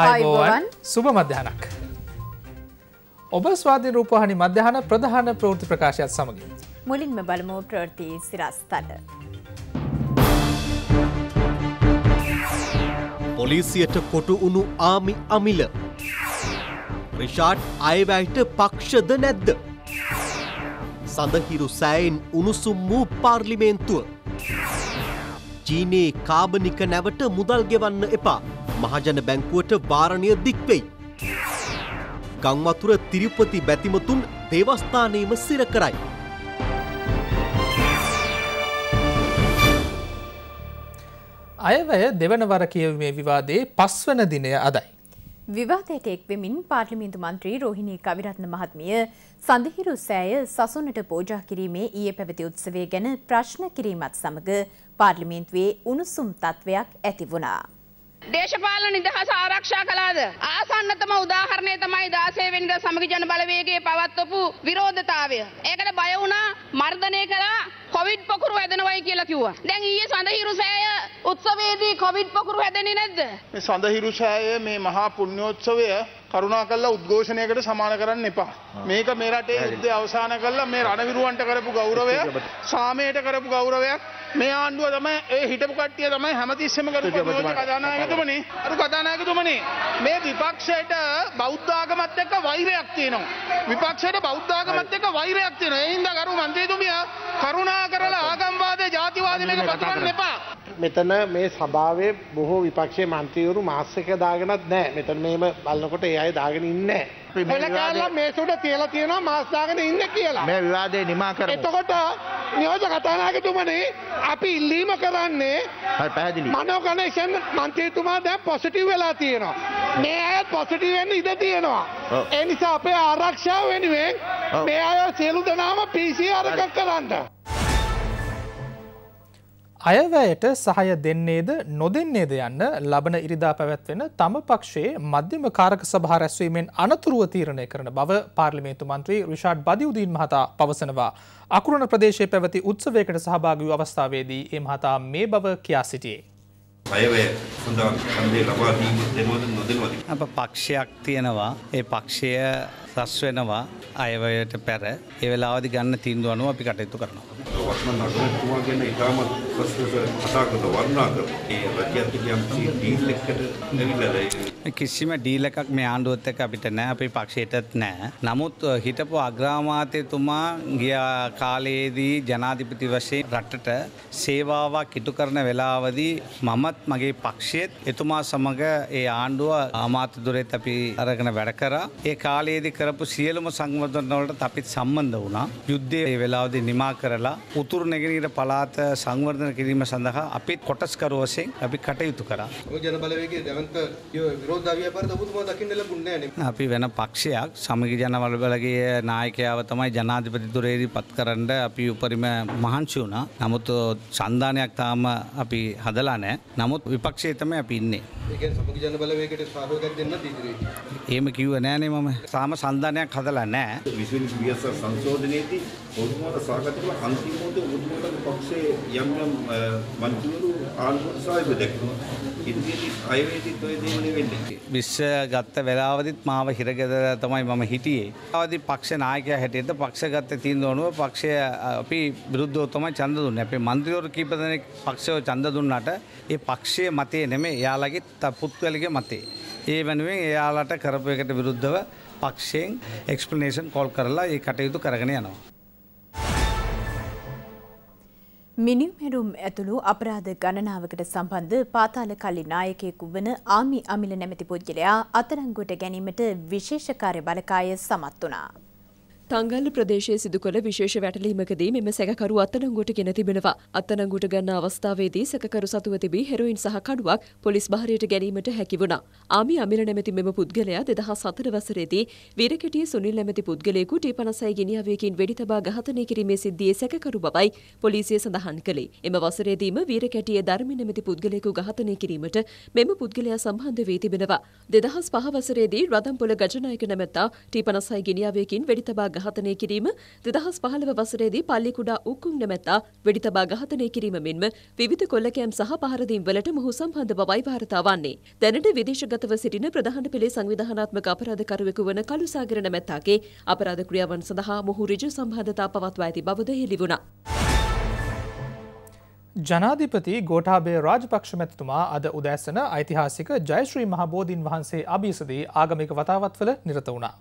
අයෝවන් සුභ මධ්‍යහනක්. ඔබ ස්වාධී රූපහනි මධ්‍යහන ප්‍රධාන ප්‍රෘති ප්‍රකාශයත් සමගින්. මුලින්ම බලමෝ ප්‍රෘති සිරස්තට. පොලිසියට කොටු වුණු ආමි අමිල. රිෂාට් අයවැයිට පක්ෂද නැද්ද. සඳහිරු සෑයින් උණුසුම් වූ පාර්ලිමේන්තුව. චීනයේ කාබනික නැවට මුදල් ගෙවන්න එපා. මහජන බැංකුවට වාරණය දික්වෙයි. ගංවතුර තිරුපති බැතිමතුන් දේවස්ථානයම සිර කරයි. අයවැය දෙවනවර කියවීමේ විවාදයේ පස්වන දිනය අදයි. විවාදයට එක්වෙමින් පාර්ලිමින්තු මන්ත්‍රී රෝහිණී කවිරත්න මහත්මිය සඳහිරු සෑය සසුනට පෝජා කිරීමේ ඊයේ පැවති උත්සවය ගැන ප්‍රශ්න කිරීමත් සමග පාර්ලිමේන්තුවේ උණුසුම් තත්ත්වයක් ඇති වුණා. දේශපාලන නිදහස ආරක්ෂා කළාද. ආසන්නතම උදාහරණය තමයි දාසේවෙන්ද සමග ජන බලවේගේ පවත්වපු විරෝධතාවය. ඒකට බය වුණා මර්ධනය කළා කොවිඩ් පොකුරු හැදෙනවයි කියලා කිව්වා. දැන් ඊයේ සඳහිරු සෑය උත්සවයේදී කොවිඩ් පොකුරු හැදෙන්නේ නැද්ද? මේ සඳහිරු සෑය මේ මහා පුණ්‍යෝත්සවය කරුණා කල්ලා උද්ඝෝෂණයකට සමාන කරන්න එපා. මේක මේ රටේ යුද්ධය අවසන් කළා මේ රණවිරුවන්ට කරපු ගෞරවය, සාමයට කරපු ගෞරවයක්. මේ ආණ්ඩුව තමයි ඒ හිටපු කට්ටිය තමයි හැමතිස්සෙම කරපු කතානායකතුමනේ. අර කතානායකතුමනේ මේ විපක්ෂයට බෞද්ධ ආගමත් එක්ක වෛරයක් තියෙනවා. විපක්ෂයට බෞද්ධ ආගමත් එක්ක වෛරයක් තියෙනවා. ඒ හින්දා ගරු මන්ත්‍රීතුමිය කරුණා කරලා ආගම්වාදේ, ජාතිවාදේ මේක පතුරවන්න එපා. මෙතන මේ සභාවේ බොහෝ විපක්ෂයේ මන්ත්‍රීවරු මාස්ක දාගෙනත් නැහැ. මෙතන මේම බලනකොට ඒ අය දාගෙන ඉන්නේ නැහැ. මේසුඩ තියලා තියෙනවා මාස් දාගෙන ඉන්න කියලා. මේ විවාදේ නිමා කරමු. එතකොට නියෝජක කතානායකතුමනි අපි ඉල්ලීම කරන්නේ හරි පැහැදිලි. මනෝ ගණේෂන් මන්ත්‍රීතුමා දැන් පොසිටිව් වෙලා තියෙනවා. මේ අය පොසිටිව් වෙන්න ඉඩ තියෙනවා. ඒ නිසා අපේ ආරක්ෂාව වෙනුවෙන් මේ අය සියලු දෙනාම PCR එකක් කරන්න. අයවැයට සහය දෙන්නේද නොදෙන්නේද යන්න ලබන ඉරිදා පැවැත්වෙන තම පක්ෂයේ මධ්‍යම කාරක සභා රැස්වීමෙන් අනතුරුව තීරණය කරන බව පාර්ලිමේන්තු මන්ත්‍රී රිෂාඩ් බදිඋදීන් මහතා පවසනවා. අකුරණ ප්‍රදේශයේ පැවති උත්සවයකට සහභාගී අවස්ථාවේදී ඒ මහතා මේ බව කියා සිටියේ. අයවැය සඳහා කන්දේ ලබා දීම දෙනවද නොදෙනවද අප පක්ෂයක් තියෙනවා ඒ පක්ෂය රස් වෙනවා අයවැයට පෙර ඒ වෙලාවදි ගන්න තීන්දුව අනුව අපි කටයුතු කරනවා වර්ණ නගරතුමා ගැන ඉතාමත් ප්‍රශ්න කතා කරලා වර්ණා කරලා ඒ රජ්‍යත් යම්සි ඩීල් එකකට ඇවිල්ලා කිසිම ඩීල් එකක් මේ ආණ්ඩුවත් එක්ක අපිට නෑ අපේ පක්ෂයටත් නෑ. නමුත් හිටපු අග්‍රාමාත්‍යතුමා ගිය කාලයේදී ජනාධිපති වශයෙන් රටට සේවාවක් ඉටු කරන වෙලාවදී මමත් මගේ පක්ෂයේත් එතුමා සමග ඒ ආණ්ඩුව අමාත්‍ය දුරෙත් අපි අරගෙන වැඩ කරා. ඒ කාලයේදී කරපු සියලුම සංවර්ධන වලට අපිත් සම්බන්ධ වුණා. යුද්ධයේ ඒ වෙලාවදී නිමා කරලා උතුරු නැගෙනහිර පළාත සංවර්ධන කිරීම සඳහා අපිත් කොටස්කරුවසෙන් අපි කටයුතු කරා. ඔය ජනබලවේගයේ දැවන්ත විරෝධාවිය පරිදි ඔබතුමා දකින්න ලැබුණේ නැහැ අපි වෙන පක්ෂයක් සමගි ජන බලබලගේ නායකයාව තමයි ජනාධිපතිතුරේදී පත්කරන්න අපි උපරිම මහන්සි වුණා. නමුත් සන්දානයක් තාම අපි හදලා නැහැ. නමුත් විපක්ෂයේ තමයි අපි ඉන්නේ. ඒ කියන්නේ සමගි ජන බලවේගයට සහයෝගයක් දෙන්න ඉදිරියේ. එහෙම කිව්ව නෑනේ මම. සාම සන්දානයක් හදලා නැහැ. 20 වෙනි BSR සංශෝධනයේදී ඔබතුමාට සාකච්ඡා කළ අන්තිම මොහොතේ ඔබතුමාට පක්ෂයේ යම් යම් මන්ත්‍රීවරු ආණ්ඩුවට සහයෝගය දැක්වුවා. ඉදිරියේදී අයවැයේදී toy දෙන්නේ වෙන්නේ. විශ්ව ගත්ත වෙලාවදිත් මාව හිරගෙදර තමයි මම හිටියේ. අවදි පක්ෂ නායකයා හැටියට පක්ෂ ගත්ත තීන්දුවනුව පක්ෂය අපි විරුද්ධව තමයි ඡන්ද දුන්නේ. අපේ മന്ത്രിවරු කීප දෙනෙක් පක්ෂව ඡන්ද දුන්නාට ඒ පක්ෂයේ මතය නෙමෙයි එයාලගේ පුත්කලගේ මතය. ඒ වෙනුවෙන් එයාලට කරපු එකට විරුද්ධව පක්ෂයෙන් එක්ස්ප්ලනේෂන් කෝල් කරලා ඒ කටයුතු කරගෙන යනවා. මිනිමෙරුම් ඇතුළු අපරාධ ගණනාවකට සම්බන්ධ පාතාල කල්ලි නායකයෙකු වන ආමි අමිල නැමැති පුද්ගලයා අතරංගුවට ගැනීමට විශේෂ කාර්ය බලකාය සමත් වුණා. තංගල්ල ප්‍රදේශයේ සිදු කළ විශේෂ වැටලීමකදී මෙම සැකකරු අත්අඩංගුවට ගෙන තිබෙනවා. අත්අඩංගුවට ගන්න අවස්ථාවේදී සැකකරු සතුව තිබී හෙරොයින් සහ කඩුවක් පොලිස් බහරයට ගැනීමට හැකි වුණා. ආමි අමිල නැමැති මෙම පුද්ගලයා 2004 වසරේදී වීරකෙටිය සුනිල් නැමැති පුද්ගලයෙකු T56 ගිනිඅවියකින් වෙඩි තබා ඝාතනය කිරීමේ සිද්ධියේ සැකකරු බවයි පොලිසිය සඳහන් කළේ. එම වසරේදීම වීරකැටිය ධර්මි නැමැති පුද්ගලයෙකු ඝාතනය කිරීමට මෙම පුද්ගලයා සම්බන්ධ වී තිබෙනවා. 2005 වසරේදී රදම්පොළ ගජනායක නැමැත්තා T56 ගිනිඅවියකින් වෙඩි තබා ඝාතනය කිරීම 2015 වසරේදී පල්ලි කුඩා උක්කුම් නැමැත්තා වෙඩි තබා ඝාතනය කිරීම මෙන්ම විවිධ කොල්ලකෑම් සහ පහරදීම් වලට මොහු සම්බන්ධ බවයි වාර්තා වන්නේ. දැනට විදේශගතව සිටින ප්‍රධාන පෙළේ සංවිධානාත්මක අපරාධකරුවෙකු වන කළුසාගර නැමැත්තාගේ අපරාධ ක්‍රියාවන් සඳහා මොහු ඍජු සම්බන්ධතා පවත්වා ඇති බවද හෙළි වුණා. ජනාධිපති ගෝටාබේ රාජපක්ෂ මැතිතුමා අද උදැසන ඓතිහාසික ජයශ්‍රී මහබෝධීන් වහන්සේ අභිසදී ආගමික වතාවත්වල නිරත වුණා.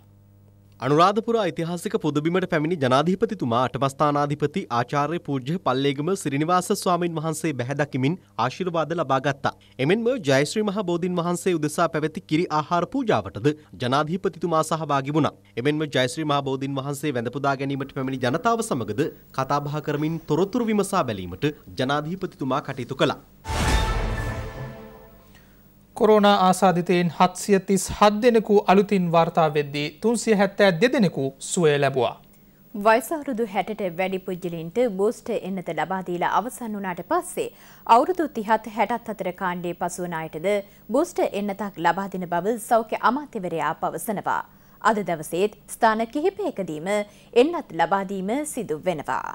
අනුරාධපුර ඓතිහාසික පුදබිමට පැමිණි ජනාධිපතිතුමා අටමස්ථානාධිපති ආචාර්ය පූජ්‍ය පල්ලේගම සිරිනිවාස ස්වාමින් වහන්සේ බැහැදකිමින් ආශිර්වාද ලබා ගත්තා. එමෙන්ම ජයශ්‍රී මහ බෝධින් වහන්සේ උදෙසා පැවති කිරි ආහාර පූජාවටද ජනාධිපතිතුමා සහභාගී වුණා. එමෙන්ම ජයශ්‍රී මහ බෝධින් වහන්සේ වැඳපුදා ගැනීමට පැමිණි ජනතාව සමගද කතාබහ කරමින් තොරතුරු විමසා බැලීමට ජනාධිපතිතුමා කටයුතු කළා. කොරෝනා ආසාධිතයෙන් හත්සිය තිස් හත් දෙනෙකු අලුතින් වාර්තා වෙද්දී තුන්සිය හැත්තෑ දෙදෙනෙකු සුවය ලැබවා. වයිසවුරුදු හැටට වැඩි පුද්ජලින්ට බෝස්ට එන්නත ලබාදීලා අවසන් වනාට පස්සේ අවුරුදු තිහත් හැටත් අතර කාණ්ඩේ පසුවනායටද බෝස්ට එන්නතක් ලබාදින බව සෞඛ්‍ය අමාත්‍යවරයා පවසනවා. අද දවසේත් ස්ථාන කිහිපයකදීම එන්නත් ලබාදීම සිදු වෙනවා.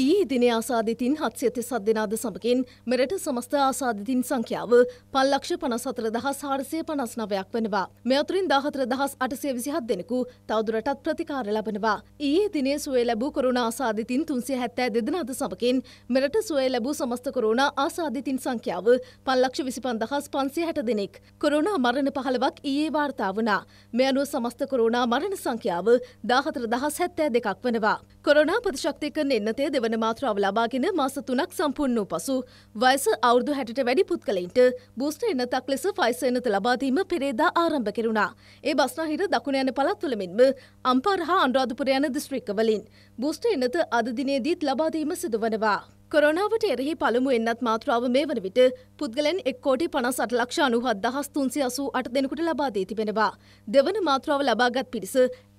ඊයේ දින ආසාධිතින් හත්සිත සත් දෙනාද සමගින් මෙරට සමස්ත ආසාධිතින් සංඛ්‍යාව පල්ලක්ෂ පනසතර දහස් හාරසය පනස් නවයක් වනවා. මෙතුරින් දාහතර දහස් අටසය විසිහත් දෙනෙකු තවදුරටත් ප්‍රතිකාර ලබනවා. ඊයේ දිනේ සුවේ ලැබූ කරුණ ආසාධිතින් තුන්සේ හැත්තෑ දෙදනාද සමගින් මෙරට සුවේ ලැබූ සමස්ත කරුණ ආසාධිතින් සංඛ්‍යාව පල්ලක්ෂ විසිපන් දහස් පන්සිය හැට දෙනෙක්. කරුණ මරණ පහළවක් ඊයේ වාර්තා වනා. මෙ අනුව සමස්ත කරුණ මරණ සංඛ්‍යාව දාහතර දහස් හැත්තෑ දෙකක් වනවා. කොරනා ප්‍රතිශක්තිකරන එන්නතය දෙවන මාත්‍රාව ලබාගෙන මාස තුනක් සම්පූර්ණ වූ පසු වයස අවුරුදු හැටට වැඩි පුද්ගලයින්ට බූස්ට එන්නතක් ලෙස ෆයිස එනත ලබාදීම පෙරේදා ආරම්භ කෙරුණා. ඒ බස්නාහිර දකුණ යන පළත්තුල මෙන්ම අම්පාර හා අනුරාධපුර යන දිස්ත්‍රික්කවලින් බූස්ට එන්නත අද දිනේදීත් ලබාදීම සිදුවනවා. කොරනාවට එරෙහි පළමු එන්නත් මාත්‍රාව මේ වන විට පුද්ගලෙන් එක්කෝටි පනසට ලක්ෂ අනුහත් දහස් තුන්සි අසූ අට දෙනෙකුට ලබා දී තිබෙනවා. දෙවන මාත්‍රාව ලබාගත් පිරිස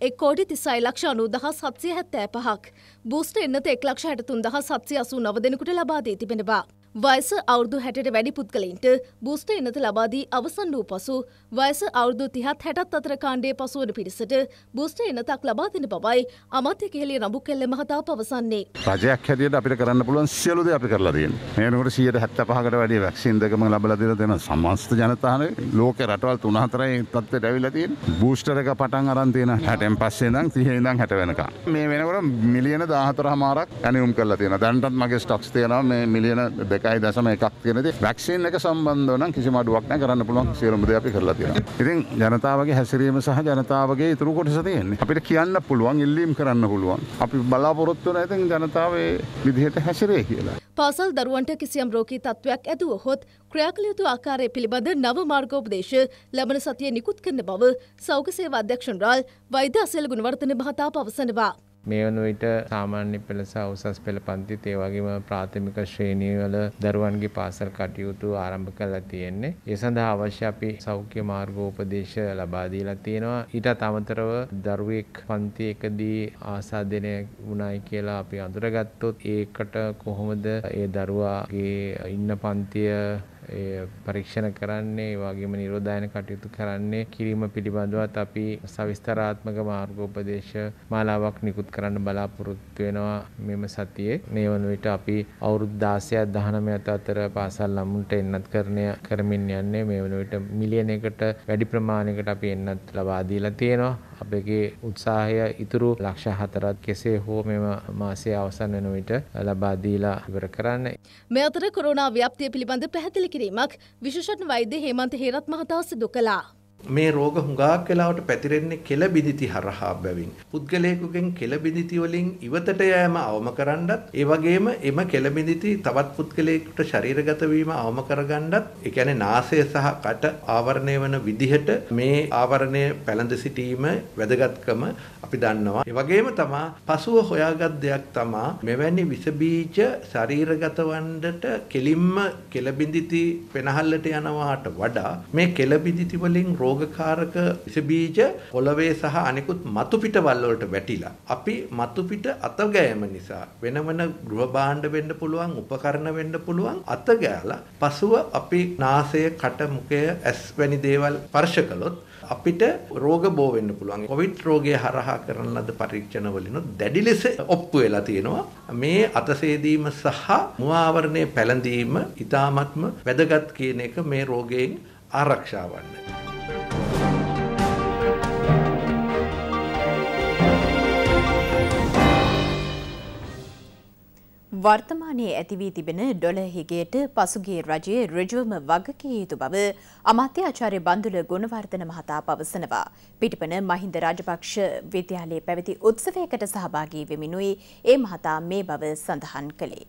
එක්කෝටි තිසයි ලක්ෂ අනු දහස් හත්සිය හැත්තෑ පහක්. බූස්ට එන්නත එක් ලක්ෂ හැටතුන් දහස් හත්සිය අසූ නව දෙනෙකුට ලබා දී තිබෙනවා. වයස අවුරදු හැට වැඩි පුද්ගලයින්ට බූස්ට එනත ලබාදී අවසන් වූ පසු වයස අවුරදු තිහත් හැටත් අතර කාණ්ඩේ පසුවන පිරිසට බූස්ට එනතක් ලබා දෙන බවයි අමාත්‍ය කෙහෙලිය රඹු කෙල්ල මහතා පවසන්නේ. රජයක් හැටියට අපිට කරන්න පුළුවන් සියලු දේ අපි කරලා තියෙනවා. මේ වෙනකොට 175කට වැඩි වැක්සින් දෙකම ලබලා දෙන දෙන සමස්ත ජනතාවේ ලෝක රටවල් 3 4යි තත්ත්වයට ඇවිල්ලා තියෙන්නේ. බූස්ටර් එක පටන් අරන් තියෙන 60න් පස්සේ ඉඳන් 30 ඉඳන් 60 වෙනකම්. මේ වෙනකොට මිලියන 14 මාරක් ඇනියුම් කරලා තියෙනවා. දැනටත් මගේ ස්ටොක්ස් තියෙනවා මේ මිලියන 2 එකයි දසම එකක් තියෙනද වැක්සින් එක සම්බන්ධවන කිසි මඩුවක්න කරන්න පුළුවන් සියලුමද අපි කරලා තියෙන ඉතින් ජනතාවගේ හැසිරීම සහ ජනතාවගේ ඉතුරු කොටස තියෙන්නේ අපිට කියන්න පුළුවන් ඉල්ලීම් කරන්න පුළුවන් අපි බලාපොරොත්තුවන ඇතින් ජනතාවේ විදිහට හැසිරේ කියලා පාසල් දරුවන්ට කිසියම් රෝකී තත්ත්වයක් ඇතුව හොත් ක්‍රියාකලයුතු ආකාරය පිළිබඳ නව මාර්ගෝපදේශ ලබන සතිය නිකුත් කරන බව සෞඛ්‍ය සේවා අධ්‍යක්ෂණරාල් වෛද්‍ය අසෙල් ගුණවර්ධන මහතා පවසනවා මේ වන විට සාමාන්‍ය පෙළ සහ උසස් පෙළ පන්තිත් ඒ වගේම ප්‍රාථමික ශ්‍රේණිවල දරුවන්ගේ පාසල් කටයුතු ආරම්භ කරලා තියෙන්නේ. ඒ සඳහා අවශ්‍ය අපි සෞඛ්‍ය මාර්ගෝපදේශ ලබා දීලා තියෙනවා. ඊටත් අමතරව දරුවෙක් පන්ති එකදී ආසාදනය වුණයි කියලා අපි අඳුරගත්තොත් ඒකට කොහොමද ඒ දරුවාගේ ඉන්න පන්තිය පරීක්ෂණ කරන්නේ වගේම නිරෝධායන කටයුතු කරන්නේ කිරීම පිළිබඳවත් අපි සවිස්තරාත්මක මාර්ගෝපදේශ මාලාවක් නිකුත් කරන්න බලාපොරොත්තු වෙනවා මෙම සතියේ මේ වන විට අපි අවුරුදු 16ක් 19ක් අතර පාසල් ළමුන්ට එන්නත් කරණය කරමින් යන්නේ මේ වන විට මිලියන එකට වැඩි ප්‍රමාණයකට අපි එන්නත් ලබා දීලා තියෙනවා අපගේ උත්සාහය ඉතුරු ලක්ෂ හතරත් කෙසේ හෝ මෙම මාසය අවසන් වෙන විට ලබා දීලා ඉවර කරන්න. මේ අතර කොරෝනා ව්‍යාප්තිය පිළිබඳ පැහැදිලි කිරීමක් විශේෂඥ වෛද්‍ය හේමන්ත හේරත් මහතා සිදු කළා. මේ රෝග හුඟාක් වෙලාවට පැතිරෙන්නේ කෙල බිඳිති හරහා බැවින්. පුද්ගලයෙකුගෙන් කෙල බිඳිති වලින් ඉවතට යෑම අවම කරන්නත්, ඒ වගේම එම කෙල බිඳිති තවත් පුද්ගලයෙකුට ශරීරගත වීම අවම කරගන්නත්, ඒ කියන්නේ නාසය සහ කට ආවරණය වන විදිහට මේ ආවරණය පැළඳ සිටීම වැදගත්කම අපි දන්නවා. ඒ වගේම තමා පසුව හොයාගත් දෙයක් තමා මෙවැනි විස බීජ ශරීරගත වන්නට කෙලින්ම කෙල බිඳිති පෙනහල්ලට යනවාට වඩා මේ කෙල බිඳිති වලින් රෝග රෝගකාරක විස බීජ පොළවේ සහ අනෙකුත් මතු පිටවල් වලට වැටිලා අපි මතු පිට අතගෑම නිසා වෙනමන ගෘහ භාණ්ඩ වෙන්න පුළුවන් උපකරණ වෙන්න පුළුවන් අතගෑලා පසුව අපි නාසය කට මුඛය ඇස් වැනි දේවල් ස්පර්ශ කළොත් අපිට රෝග බෝ වෙන්න පුළුවන්. කොවිඩ් රෝගය හරහා කරන ලද පරීක්ෂණ වලිනුත් දැඩි ලෙස ඔප්පු වෙලා තියෙනවා. මේ අතසේදීම සහ මුවාවරණය පැළඳීම ඊ타මත්ම වැදගත් කියන එක මේ රෝගයෙන් ආරක්ෂා වන්නේ. වර්තමානයේ ඇතිවී තිබෙන ඩොල හිගේට පසුගේ රජයේ ඍජුවම වගකිය යුතු බව අමාත්‍යාචාර්ය බන්දුල ගුණවර්ධන මහතා පවසනවා. පිටිපන මහින්ද රාජපක්ෂ විද්‍යාලයේ පැවති උත්සවයකට සහභාගී වෙමිනුයි ඒ මහතා මේ බව සඳහන් කළේ.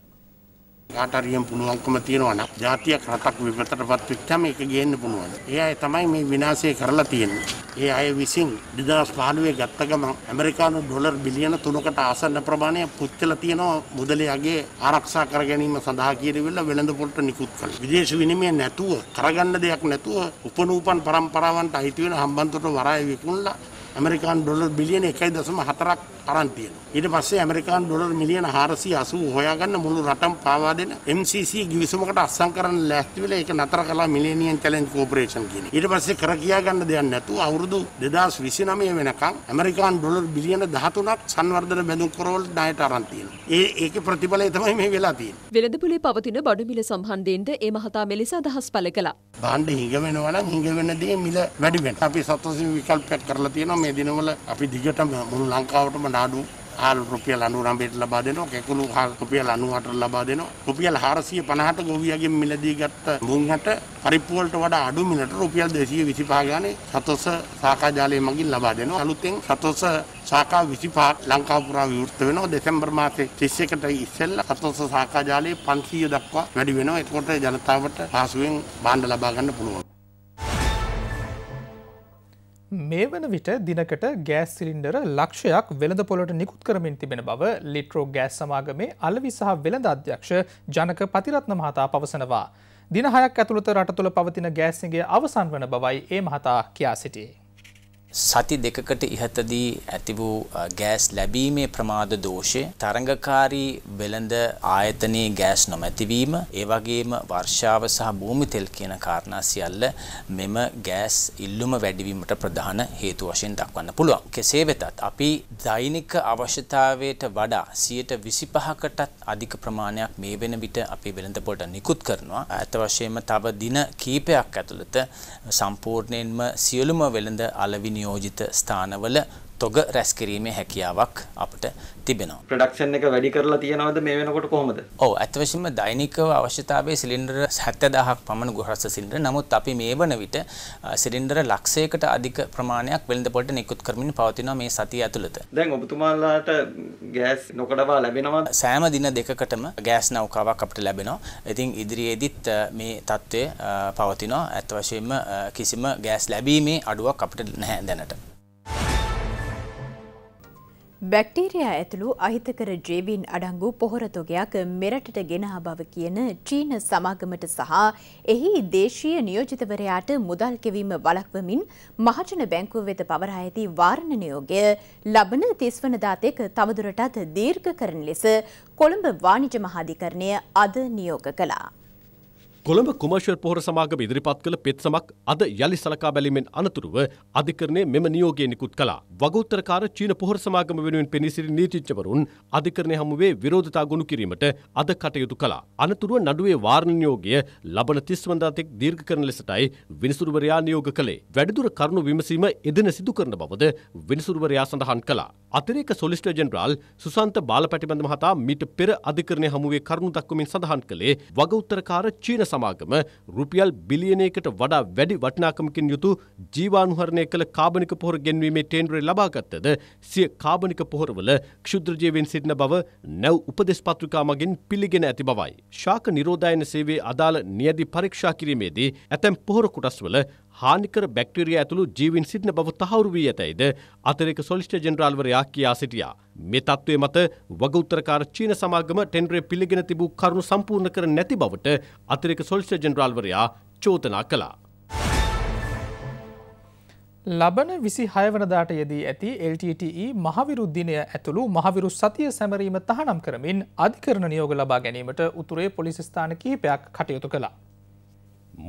යාට හරියම් පුළුවන්කම තියෙනවා නම් ජාතියක් රටක් විපතටපත් වෙච්චාම ඒක ගේන්න පුළුවන්. ඒ අය තමයි මේ විනාශය කරලා තියෙන්නේ. ඒ අය විසින් 2015 ගත්ත ගමන් ඇමරිකානු ඩොලර් බිලියන 3කට ආසන්න ප්‍රමාණයක් පුච්චලා තියෙනවා මුදලයාගේ ආරක්ෂා කර ගැනීම සඳහා කියලා වෙළඳ පොළට නිකුත් කළා. විදේශ විනිමය නැතුව කරගන්න දෙයක් නැතුව උපනූපන් පරම්පරාවන්ට අයිති වෙන හම්බන්තොට වරාය විකුණලා ඇමරිකාන් ඩොලර් බිලියන එකයි දසම හතරක් අරන්තියෙන. ඉට පස්සේ ඇමරිකාන් ඩොලර් මිලියන හාරසි අසු හොයාගන්න මුළු රටම් පාවා දෙෙන MCC ගිවිසමකට අස්සං කරන ලැස්තිවල එක නතර කලා මිලියනියන් චලෙන්ජ් කෝපරේෂන් කියෙන ඉට පස්සේ කර කියගන්න දෙයක් නැතු අවුරුදු දෙදස් විසිනමය වෙනකං ඇමරිකාන් ඩොලර් බිලියන දහතුනක් සංවර්ධන බැඳු කරවල් ඩයට අරන්තියෙන. ඒ ඒක ප්‍රතිඵලය තමයි මේ වෙලාතිය. වෙළඳපුලේ පවතින බඩුමිල සම්හන්ධයෙන්ද ඒ මහතා මෙලෙස අදහස් පල කලා. බාණ්ඩ හිඟ වෙනවන හිඟ වෙනදේ මිල වැඩිවෙන් අපි සත්වසි විකල්පයක් කරලා තියෙනවා මේ දිනවල අපි දිගටම මුළු ලංකාවටම නාඩු හාල් රුපියල් 98 බෙට ලබා දෙනවා කැකුළු හාල් රුපියල් 98ට ලබා දෙනවා රුපියල් 450ට ගොවියගෙන් මිලදී ගත්ත මුංහට පරිප්පු වලට වඩා අඩු මිලට රුපියල් 225 ගානේ සතොස සාකා ජාලය මගින් ලබා දෙනවා අලුතෙන් සතොස සාකා 25 ලංකාව පුරා විවෘත වෙනවා දෙසැම්බර් මාසේ 31ට ඉස්සෙල්ලා සතොස සාකා ජාලය 500 දක්වා වැඩි වෙනවා ඒකට ජනතාවට පහසුවෙන් භාණ්ඩ ලබා ගන්න පුළුවන් මේ වන විට දිනකට ගෑස් සිලින්ඩර ලක්ෂයක් වෙළඳ පොලට නිකුත් කරමින් තිබෙන බව ලිට්‍රෝ ගෑස් සමාගමේ අලවි සහ වෙළඳ අධ්‍යක්ෂ ජනක පතිරත්න මහතා පවසනවා. දින හයක් ඇතුළත රට තුළ පවතින ගෑසිගේ අවසන් වන බවයි ඒ මහතා කියා සිටියේ. සති දෙකකට ඉහතදී ඇති වූ ගෑස් ලැබීමේ ප්‍රමාද දෝෂය තරඟකාරී වෙළඳ ආයතනයේ ගෑස් නොමැතිවීම ඒ වගේම වර්ෂාව සහ භූමි තෙල් කියන කාරණා සියල්ල මෙම ගෑස් ඉල්ලුම වැඩිවීමට ප්‍රධාන හේතු වශයෙන් දක්වන්න පුළුවන්. කෙසේ වෙතත් අපි දෛනික අවශ්‍යතාවයට වඩා 125කටත් අධික ප්‍රමාණයක් මේ වෙන විට අපි වෙළඳ පොළට නිකුත් කරනවා. අත වශයෙන්ම තව දින කීපයක් ඇතුළත සම්පූර්ණයෙන්ම සියලුම වෙළඳ අලවිනි නියෝජිත ස්ථානවල තොග රැස්කිරීමේ හැකියාවක් අපට තිබෙනවා. ප්‍රඩක්ෂන් එක වැඩි කරලා තියෙනවද මේ වෙනකොට කොහොමද? ඔව් ඇත්ත වශයෙන්ම දෛනිකව අවශ්‍යතාවයේ සිලින්ඩර 70000ක් පමණ ගොරස් සිලින්ඩර. නමුත් අපි මේ වන විට සිලින්ඩර ලක්ෂයකට අධික ප්‍රමාණයක් වෙළඳපොළට නිකුත් කරමින් පවතිනවා මේ සතිය ඇතුළත. දැන් ඔබතුමාලාට ගෑස් නොකඩවා ලැබෙනවද? සෑම දින දෙකකටම ගෑස් නෞකාවක් අපිට ලැබෙනවා. ඉතින් ඉදිරියේදීත් මේ தત્ත්වය පවතිනවා. ඇත්ත වශයෙන්ම කිසිම ගෑස් ලැබීමේ අඩුවක් අපිට නැහැ දැනට. බැක්ටීරයා ඇතුළු අහිතකර ජීවීන් අඩංගු පොහොරතොගයක් මෙරටට ගෙන බව කියන චීන සමාගමට සහ එහි දේශීය නියෝජිතවරයාට මුදල් කෙවීම වලක්වමින් මහජන බැංකුව වෙත පවරා ඇති වාරණ නියෝගය ලබන තිස්වන දාතෙක තවදුරටත් දීර්ඝ කරන ලෙස කොළඹ වාණිජ මහාධිකරණය අද නියෝග කළා. කොළඹ කොමර්ෂල් පොහොර සමාගම ඉදිරිපත් කළ පෙත්සමක් අද යළි සලකා බැලීමෙන් අනතුරුව අධිකරණය මෙම නියෝගය නිකුත් කළා. වගෝත්තරකාර චීන පොහොර සමාගම වෙනුවෙන් පෙනී සිටි නීතිඥවරුන් අධිකරණය හමුවේ විරෝධතා ගොනු කිරීමට අද කටයුතු කළා. අනතුරුව නඩුවේ වාරණ නියෝගය ලබන 30 වනදා තෙක් දීර්ඝ කරන ලෙසටයි විනිසුරුවරයා නියෝග කළේ. වැඩිදුර කරුණු විමසීම එදින සිදු කරන බවද විනිසුරුවරයා සඳහන් කළා. අතිරේක සොලිසිටර් ජෙනරාල් සුසාන්ත බාලපැටිබඳ මහතා මීට පෙර අධිකරණය හමුවේ කරුණු දක්වමින් සඳහන් කළේ වගඋත්තරකාර චීන සමාගම රුපියල් බිලියනයකට වඩා වැඩි වටිනාකමකින් යුතු ජීවානුහරණය කළ කාබනික පොහොර ගෙන්වීමේ ටේන්ඩරේ ලබාගත්තද සිය කාබනික පොහොරවල ක්ෂුද්‍රජීවීන් සිටින බව නැව් උපදෙස් පත්‍රිකා මගින් පිළිගෙන ඇති බවයි. ශාක නිරෝධායන සේවයේ අදාළ නියැදි පරීක්ෂා කිරීමේදී ඇතැම් පොහොර කොටස්වල හානිකර බැක්ටීරියා ඇතුළු ජීවීන් සිටින බව තහවුරු වී ඇතැයිද අතිරේක සොලිස්ටර් ජෙනරාල්වරයා කියා සිටියා. මේ තත්ත්වය මත වගඋත්තරකාර චීන සමාගම ටෙන්ඩරේ පිළිගෙන තිබූ කරුණු සම්පූර්ණ කර නැති බවට අතිරේක සොලිස්ටර් ජෙනරාල්වරයා චෝදනා කළා. ලබන විසි හයවනදාට යෙදී ඇති LTTE මහවිරුද්ධිනය ඇතුළු මහවිරු සතිය සැමරීම තහනම් කරමින් අධිකරණ නියෝග ලබා ගැනීමට උතුරේ පොලිසිස්ථාන කිහිපයක් කටයුතු කළා.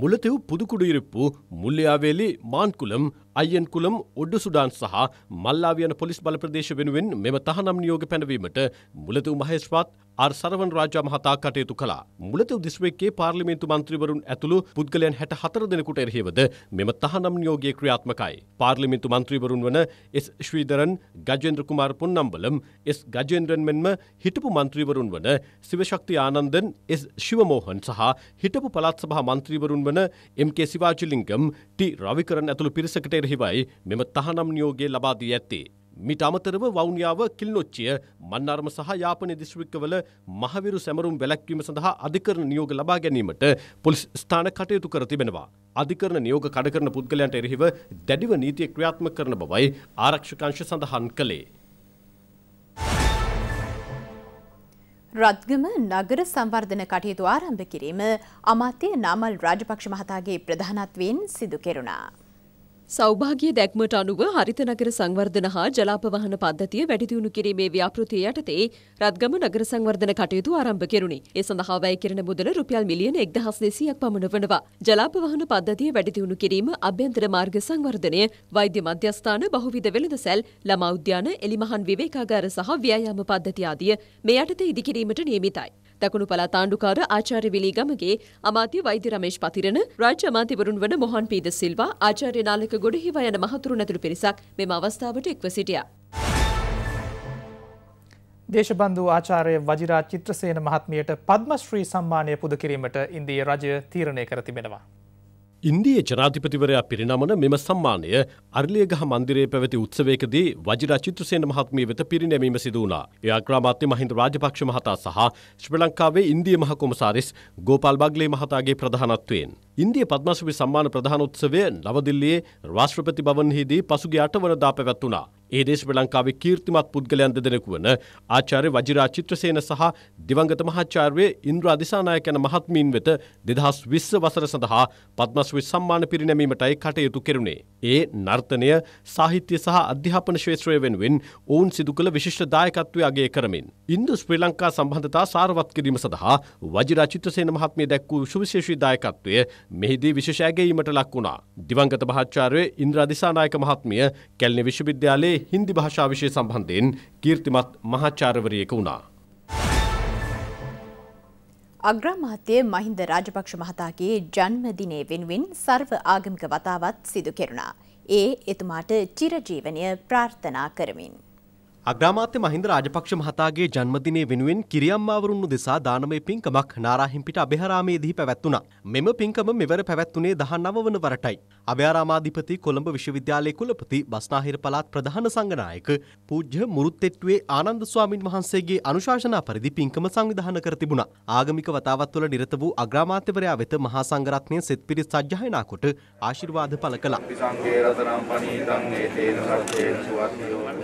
ಮುಲತೆಯು ಪುದುಕುಡಿಯಿರಿಪ್ಪು ಮುಲ್ಯಾವೇಲಿ ಮಾನ್ಕುಲಂ අයියන් කුලම් ඔඩ්ඩු සුඩාන් සහ මල්ලාවියන පොලිස් බල ප්‍රදේශ වෙනුවෙන් මෙම තහනම් නියෝග පැනවීමට මුලතුව මහේස්වත් අර් සරවන් රාජා මහතා කටයුතු කළා. මුලතුව දිස්ත්‍රික්කයේ පාර්ලිමේන්තු මන්ත්‍රීවරුන් ඇතුළු පුද්ගලයන් 64 දෙනෙකුට එරෙහිවද මෙම තහනම් නියෝගයේ ක්‍රියාත්මකයි. පාර්ලිමේන්තු මන්ත්‍රීවරුන් වන එස් ශ්‍රීධරන්, ගජේන්ද්‍ර කුමාර් පොන්නම්බලම්, එස් ගජේන්ද්‍රන් මෙන්ම හිටපු මන්ත්‍රීවරුන් වන සිවශක්ති ආනන්දන්, එස් ශිවමෝහන් සහ හිටපු පළාත් සභා මන්ත්‍රීවරුන් වන එම්.කේ. සිවාචිලිංගම්, ටී. රවිකරන් ඇතුළු පිරිසකට කෙරෙහිවයි මෙම තහනම් නියෝගය ලබා දී ඇත්තේ. මිට අමතරව වවුනියාව කිල්නොච්චිය මන්නර්ම සහ යාපනය දිශ්වික්කවල මහවිරු සැමරුම් වැලැක්වීම සඳහා අධිකරණ නියෝග ලබා ගැනීමට පොලිස් ස්ථාන කටයුතු කර තිබෙනවා. අධිකරණ නියෝග කඩකරන පුද්ගලයන්ට එරෙහිව දැඩිව නීතිය ක්‍රියාත්ම කරන බවයි ආරක්ෂකංශ සඳහන් කළේ. රත්ගම නගර සංවර්ධන කටයුතු ආරම්භ කිරීම අමාත්‍ය නාමල් රාජපක්ෂ මහතාගේ ප්‍රධානත්වයෙන් සිදු කෙරුණා. සෞභාග්‍ය දැක්මට අනුව හරිත නගර සංවර්ධන හා ජලාපවහන පද්ධතිය වැඩිදියුණු කිරීමේ ව්‍යාපෘතිය යටතේ රත්ගම නගර සංවර්ධන කටයුතු ආරම්භ කෙරුණි. ඒ සඳහා වැය කරන මුදල රුපියල් මිලියන 1200ක් පමණ වනවා. ජලාපවහන පද්ධතිය වැඩිදියුණු කිරීම, අභ්‍යන්තර මාර්ග සංවර්ධනය, වෛද්‍ය මධ්‍යස්ථාන, බහුවිධ වෙළඳසැල්, ළමා උද්‍යාන, එලිමහන් විවේකාගාර සහ ව්‍යායාම පද්ධති ආදිය මේ යටතේ ඉදිකිරීමට නියමිතයි. දකුණු පළාත් ආණ්ඩුකාර ආචාර්ය විලී ගමගේ අමාත්‍ය වෛද්‍ය රමේෂ් පතිරණ රාජ්‍ය අමාත්‍යවරුන් වන මොහන් පීද සිල්වා ආචාර්ය නාලක ගොඩහිව යන මහතුරුන් ඇතුළු පිරිසක් මෙම අවස්ථාවට එක්ව සිටියා. දේශබන්දු ආචාර්ය වජිරා චිත්‍රසේන මහත්මියට පද්මශ්‍රී සම්මානය පුද කිරීමට ඉන්දීය රජය තීරණය කර තිබෙනවා. ඉන්දිය ජනාධිපතිවරයා පිරිනමන මෙම සම්මානය අරලියගහ මන්දිරයේ පැවති උත්සවයකදී වජිරා චිත්‍රසේන මහත්මිය වෙත පිරිනැමීම සිදු වුණා. ඒ අග්‍රාමාත්‍ය මහින්ද රාජපක්ෂ මහතා සහ ශ්‍රී ලංකාවේ ඉන්දිය මහ කොමසාරිස් ගෝපාල් බග්ලේ මහතාගේ ප්‍රධානත්වයෙන් ඉන්දිය පද්මශ්‍රී සම්මාන ප්‍රධානෝත්සවය නවදිල්ලියේ රාෂ්ට්‍රපති භවන්හිදී පසුගිය අටවනදා පැවැත්වුණා. ඒ දේශ ලංකාවේ කීර්තිමත් පුද්ගලයන් දෙදෙනෙකු වන ආචාර්ය වජිරා චිත්‍රසේන සහ දිවංගත මහාචාර්ය ඉන්ද්‍ර අධිසානායක යන මහත්මීන් වෙත දෙදහස් විස්ස වසර සඳහා පත්මස්වි සම්මාන පිරිනැමීමටයි කටයුතු කෙරුණේ. ඒ නර්තනය සාහිත්‍ය සහ අධ්‍යාපන ශේත්‍රය වෙනුවෙන් ඔවුන් සිදු කළ විශිෂ්ට දායකත්වය අගේ කරමින්. ඉන්දු ශ්‍රී ලංකා සම්බන්ධතා සාරවත් කිරීම සඳහා වජිරා චිත්‍රසේන මහත්මිය දැක්වූ සුවිශේෂී දායකත්වය මෙහිදී විශේෂ ඇගැයීමට ලක් වුණා. දිවංගත මහාචාර්ය ඉන්ද්‍ර අධිසානායක මහත්මිය කැලණි විශ්වවිද්‍යාලයේ හින්දි භාෂා විෂය සම්බන්ධයෙන් කීර්තිමත් මහාචාර්යවරයෙකු වුණා. අග්‍රාමාත්‍ය මහින්ද රාජපක්ෂ මහතාගේ ජන්මදිනය වෙනුවෙන් සර්ව ආගමික වතාවත් සිදු කෙරුණා. ඒ එතුමාට චිරජීවනය ප්‍රාර්ථනා කරමින්. අග්‍රාමාත්‍ය මහින්ද රාජපක්ෂ මහතාගේ ජන්මදිනය වෙනුවෙන් කිරියම්මාවරුන් දෙසා දානමය පින්කමක් නාරාහිම්පිට අභිහාරාමේදී පැවැත්වුණා. මෙම පින්කම මෙවර පැවැත්වුණේ 19 වන වරටයි. අභ්‍යාරාමාධිපති කොළඹ විශ්වවිද්‍යාලයේ කුලපති බස්නාහිර පළාත් ප්‍රධාන සංගනායක පූජ්‍ය මුරුත්තෙට්ටුවේ ආනන්ද ස්වාමින් වහන්සේගේ අනුශාසනා පරිදි පින්කම සංවිධානය කර තිබුණා. ආගමික වතාවත්වල නිරත වූ අග්‍රාමාත්‍යවරයා වෙත මහා සංඝරත්නය සෙත් පිරිත් සජ්ජායනා කොට ආශිර්වාද පළ කළා.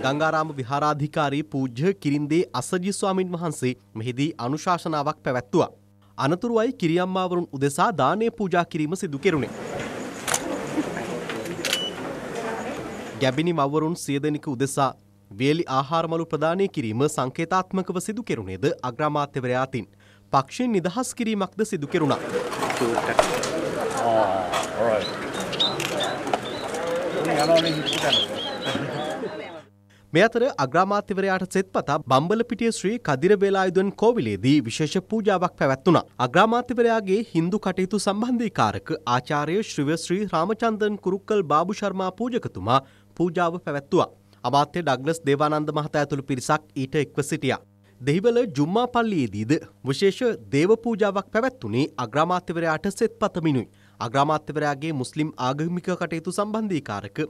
ගංගාරාම විහාරාධිකාරී පූජ්‍ය කිරින්දේ අසජි ස්වාමින් වහන්සේ මෙහිදී අනුශාසනාවක් පැවැත්තුවා. අනතුරුවයි කිරියම්මාවරුන් උදෙසා දානය පූජා කිරීම සිදු කෙරුණේ. ගැබිනි මවරුන් සියදෙනෙකු උදෙසා වියලි ආහාරමලු ප්‍රදානය කිරීම සංකේතාත්මකව සිදු කෙරුණේද අග්‍රාමාත්‍යවරයා අතින් පක්ෂයෙන් නිදහස් කිරීමක්ද සිදු කෙරුණා. මේ අතර අග්‍රාමාත්‍යවරයාට සෙත්පතා බම්බලපිටිය ශ්‍රී කදිර වේලායුධන් කෝවිලේදී විශේෂ පූජාවක් පැවැත්වුණා. අග්‍රාමාත්‍යවරයාගේ හින්දු කටයුතු සම්බන්ධීකාරක ආචාර්ය ශ්‍රීව ශ්‍රී රාමචන්දන් කුරුක්කල් බාබු ශර්මා පූජකතුමා පූජාව පැවැත්තුවා. අමාත්‍ය ඩග්ලස් දේවානන්ද මහතා ඇතුළු පිරිසක් ඊට එක්ව සිටියා. දෙහිවල ජුම්මා පල්ලියේදීද විශේෂ දේව පූජාවක් පැවැත්වුණේ අග්‍රාමාත්‍යවරයාට සෙත් පතමිනුයි. අග්‍රාමාත්‍යවරයාගේ මුස්ලිම් ආගමික කටයුතු සම්බන්ධීකාරක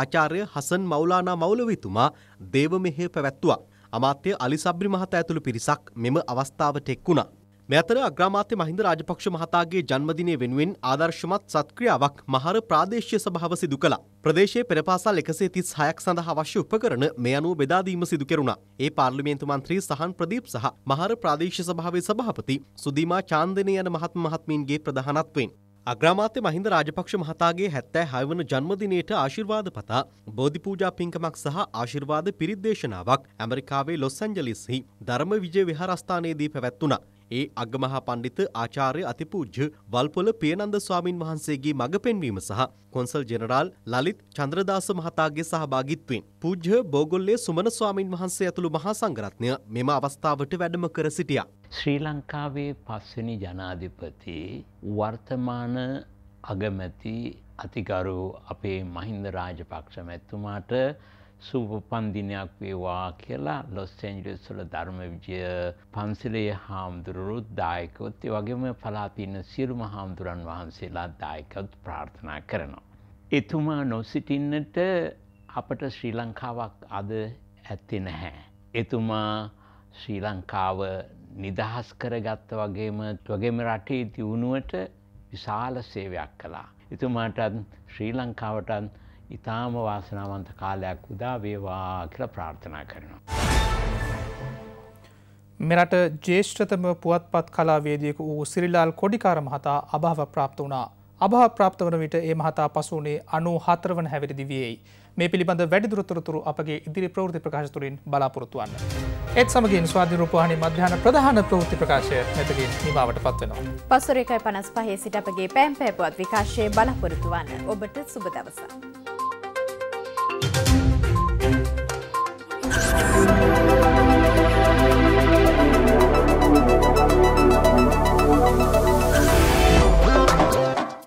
ආචාර්ය හසන් මෞලානා මෞලවිතුමා දේව මෙහෙය පැවැත්තුවා. අමාත්‍ය අලි සබ්රි මහතා ඇතුළු පිරිසක් මෙම අවස්ථාවට එක් වුණා. මේ අතර අග්‍රාමාත්‍ය මහින්ද රාජපක්ෂ මහතාගේ ජන්මදිනය වෙනුවෙන් ආදර්ශමත් සත්ක්‍රියාවක් මහර ප්‍රාදේශීය සභාව සිදු කළා. ප්‍රදේශයේ පෙරපාසල් 136ක් සඳහා අවශ්‍ය උපකරණ මේ අනුව බෙදා දීම සිදු කෙරුණා. ඒ පාර්ලිමේන්තු මන්ත්‍රී සහන් ප්‍රදීප් සහ මහර ප්‍රාදේශීය සභාවේ සභාපති සුදීමා චාන්දනේ යන මහත්ම මහත්මීන්ගේ ප්‍රධානත්වයෙන් අග්‍රාමාත්‍ය මහින්ද රාජපක්ෂ මහතාගේ 76 වන ජන්මදිනයට ආශිර්වාද පතා බෝධි පූජා පින්කමක් සහ ආශිර්වාද පිරිත් දේශනාවක් ඇමරිකාවේ ලොස් ඇන්ජලිස්හි ධර්ම විජය විහාරස්ථානයේදී පැවැත්වුණා. ඒ අග්ගමහා පණ්ඩිත ආචාර්ය අතිපූජ්‍ය වල්පොල පියනන්ද ස්වාමින් වහන්සේගේ මඟ පෙන්වීම සහ කොන්සල් ජෙනරාල් ලලිත් චන්ද්‍රදාස මහතාගේ සහභාගිත්වයෙන් පූජ්‍ය බෝගොල්ලේ සුමන ස්වාමින් වහන්සේ ඇතුළු මහා සංඝරත්නය මෙම අවස්ථාවට වැඩම කර සිටියා. ශ්‍රී ලංකාවේ පස්වෙනි ජනාධිපති වර්තමාන අගමැති අතිකරු අපේ මහින්ද රාජපක්ෂ මැතිතුමාට සුභපන් දිනයක් වේවා කියලා ලොස් ඇන්ජලස් වල ධර්ම විජය පන්සලේ හාමුදුරුවරුත් දායකවත් ඒ වගේම පළාතේ ඉන්න සියලුම හාමුදුරන් වහන්සේලා දායකවත් ප්‍රාර්ථනා කරනවා. එතුමා නොසිටින්නට අපට ශ්‍රී ලංකාවක් අද ඇත්තේ නැහැ. එතුමා ශ්‍රී ලංකාව නිදහස් කරගත්ත වගේම වගේම රටේ දියුණුවට විශාල සේවයක් කළා. එතුමාටත් ශ්‍රී ලංකාවටත් ඉතාම වාසනාවන්ත කාලයක් උදා වේවා කියල ප්‍රාර්ථනා කරනවා. මෙරට ජේෂ්ඨතම පුවත්පත් කලාවේදියක වූ සිරිලාල් කොඩිකාර මහතා අභාව ප්‍රාප්ත වුණා. අභා ප්‍රාප්ත වන විට ඒ මහතා පසුනේ අනු හතරවන හැවිරිදිවියයි. මේ පිළිබඳ වැඩිදුරතුරතුරු අපගේ ඉදිරි ප්‍රෘති ප්‍රකාශ තුරින් බලාපොරොත්තුවන්න. එත් සමගින් ස්වාධිරූපහනි මධ්‍යාන ප්‍රධාන ප්‍රෘති ප්‍රකාශය ඇතකින් නිමාවට පත්වෙනවා. පසුරකයි පනස් පහේ සිට අපගේ පෑම් පැපුවත් විකාශය බලපොරතුවන්න ඔබට සුබ දවසා.